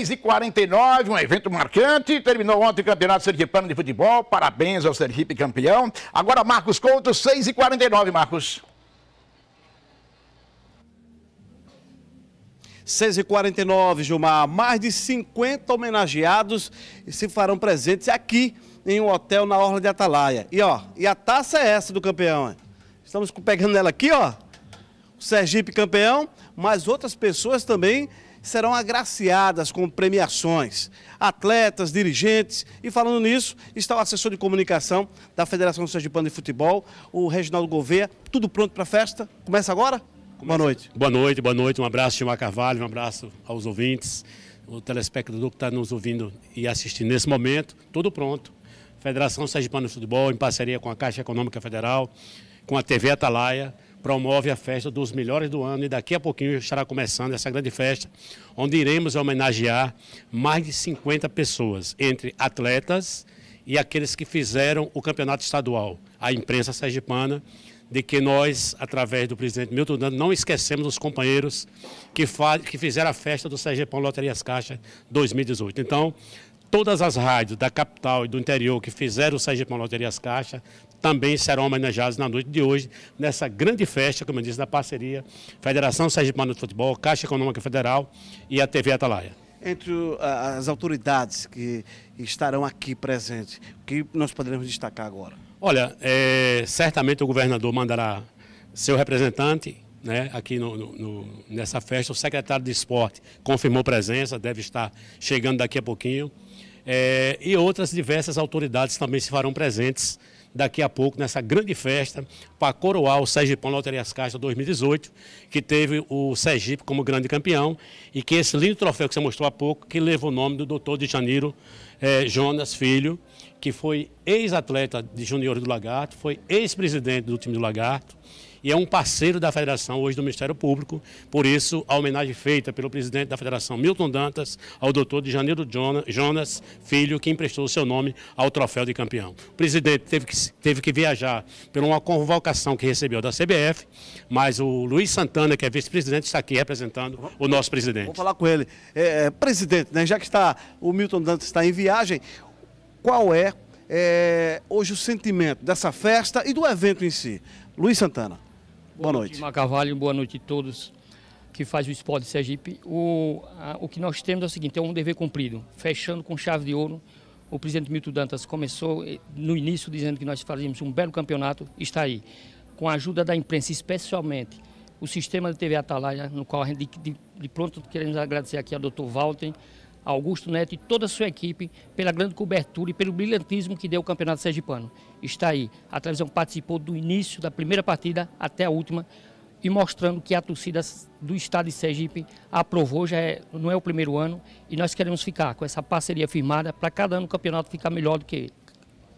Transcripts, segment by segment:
6h49, um evento marcante. Terminou ontem o Campeonato Sergipano de Futebol. Parabéns ao Sergipe campeão. Agora, Marcos Couto, 6h49, Marcos. 6h49, Gilmar. Mais de 50 homenageados se farão presentes aqui em um hotel na Orla de Atalaia. E ó, e a taça é essa do campeão. Hein? Estamos pegando ela aqui, ó. O Sergipe campeão, mas outras pessoas também serão agraciadas com premiações. Atletas, dirigentes, e falando nisso, está o assessor de comunicação da Federação Sergipana de Futebol, o Reginaldo Gouveia. Tudo pronto para a festa? Começa agora? Boa noite. Boa noite, boa noite. Um abraço, Gilmar Carvalho, um abraço aos ouvintes, o telespectador que está nos ouvindo e assistindo nesse momento. Tudo pronto. Federação Sergipana de Futebol, em parceria com a Caixa Econômica Federal, com a TV Atalaia, promove a festa dos melhores do ano e daqui a pouquinho estará começando essa grande festa, onde iremos homenagear mais de 50 pessoas, entre atletas e aqueles que fizeram o campeonato estadual, a imprensa sergipana, de que nós, através do presidente Milton Dando, não esquecemos os companheiros que, que fizeram a festa do Sergipão Loterias Caixa 2018. Então, todas as rádios da capital e do interior que fizeram o Sergipe Loterias Caixa também serão homenageados na noite de hoje, nessa grande festa, como eu disse, da parceria Federação Sergipana de Futebol, Caixa Econômica Federal e a TV Atalaia. Entre as autoridades que estarão aqui presentes, o que nós poderemos destacar agora? Olha, é, certamente o governador mandará seu representante né, aqui no, no, nessa festa. O secretário de Esporte confirmou presença, deve estar chegando daqui a pouquinho. É, e outras diversas autoridades também se farão presentes daqui a pouco nessa grande festa para coroar o Sergipão Loterias Caixa 2018, que teve o Sergipe como grande campeão e que esse lindo troféu que você mostrou há pouco, que leva o nome do doutor de Janeiro é, Jonas Filho, que foi ex-atleta de Juniores do Lagarto, foi ex-presidente do time do Lagarto e é um parceiro da federação hoje do Ministério Público. Por isso, a homenagem feita pelo presidente da federação, Milton Dantas, ao doutor de Janeiro Jonas, filho, que emprestou o seu nome ao troféu de campeão. O presidente teve que, teve que viajar por uma convocação que recebeu da CBF, mas o Luiz Santana, que é vice-presidente, está aqui representando o nosso presidente. Vou falar com ele. É, é, presidente, né, já que está, o Milton Dantas está em viagem, qual é, é hoje o sentimento dessa festa e do evento em si? Luiz Santana. Boa, boa noite. noite. Macavalho, boa noite a todos que faz o esporte Sergipe. O, a, o que nós temos é o seguinte, é um dever cumprido. Fechando com chave de ouro, o presidente Milton Dantas começou eh, no início dizendo que nós fazíamos um belo campeonato, está aí. Com a ajuda da imprensa, especialmente o sistema de TV Atalaia, no qual a gente de, de, de pronto queremos agradecer aqui ao doutor Walter, Augusto Neto e toda a sua equipe pela grande cobertura e pelo brilhantismo que deu o Campeonato Sergipano. Está aí. A televisão participou do início da primeira partida até a última e mostrando que a torcida do estado de Sergipe aprovou, já é, não é o primeiro ano, e nós queremos ficar com essa parceria firmada para cada ano o campeonato ficar melhor do que ele.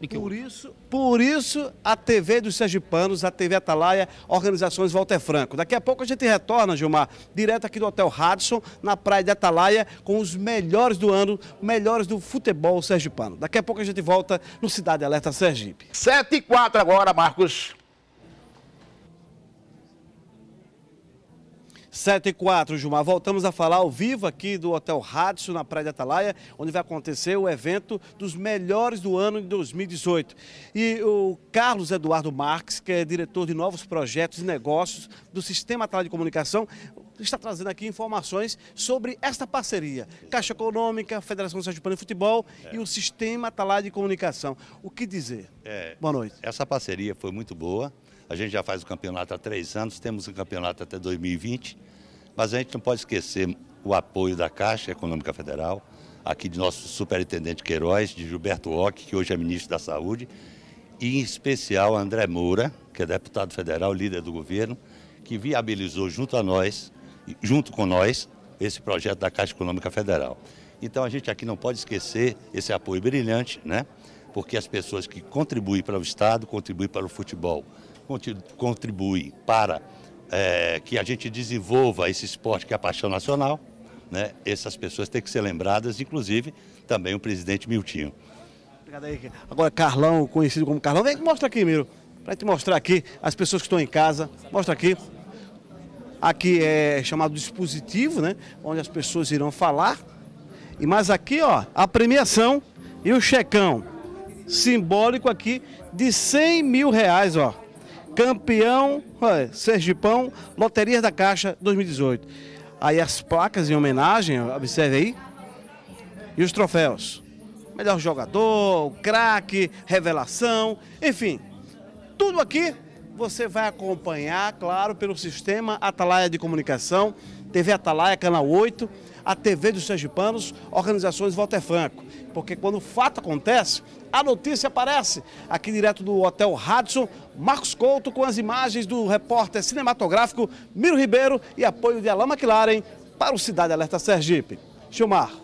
Por isso, por isso a TV dos Sergipanos, a TV Atalaia, organizações Walter Franco. Daqui a pouco a gente retorna, Gilmar, direto aqui do Hotel Radisson, na Praia de Atalaia, com os melhores do ano, melhores do futebol sergipano. Daqui a pouco a gente volta no Cidade Alerta Sergipe. 7 e 4 agora, Marcos. 7 e 4, Gilmar. Voltamos a falar ao vivo aqui do Hotel Radisson, na Praia de Atalaia, onde vai acontecer o evento dos melhores do ano de 2018. E o Carlos Eduardo Marques, que é diretor de novos projetos e negócios do Sistema Atalaia de Comunicação, está trazendo aqui informações sobre esta parceria. Caixa Econômica, Federação Sergipana de Futebol é. e o Sistema Atalaia de Comunicação. O que dizer? É, Boa noite. Essa parceria foi muito boa. A gente já faz o campeonato há três anos, temos o campeonato até 2020, mas a gente não pode esquecer o apoio da Caixa Econômica Federal, aqui de nosso superintendente Queiroz, de Gilberto Ock, que hoje é ministro da Saúde, e em especial André Moura, que é deputado federal, líder do governo, que viabilizou junto a nós, junto com nós, esse projeto da Caixa Econômica Federal. Então a gente aqui não pode esquecer esse apoio brilhante, né? Porque as pessoas que contribuem para o Estado, contribuem para o futebol, contribui para é, que a gente desenvolva esse esporte que é a paixão nacional, né? essas pessoas têm que ser lembradas, inclusive também o presidente Miltinho. Obrigado aí. Agora, Carlão, conhecido como Carlão, vem mostra aqui, Miro, para te mostrar aqui, as pessoas que estão em casa, mostra aqui. Aqui é chamado dispositivo, né? Onde as pessoas irão falar. E mais aqui, ó, a premiação e o checão simbólico aqui de 100 mil reais, ó campeão é, Sergipão, Loterias da Caixa 2018. Aí as placas em homenagem, observe aí, e os troféus. Melhor jogador, craque, revelação, enfim. Tudo aqui você vai acompanhar, claro, pelo sistema Atalaia de Comunicação, TV Atalaia, Canal 8 a TV dos Sergipanos, organizações Walter Franco. Porque quando o fato acontece, a notícia aparece. Aqui direto do Hotel Radisson, Marcos Couto com as imagens do repórter cinematográfico Miro Ribeiro e apoio de Alain McLaren para o Cidade Alerta Sergipe. Gilmar.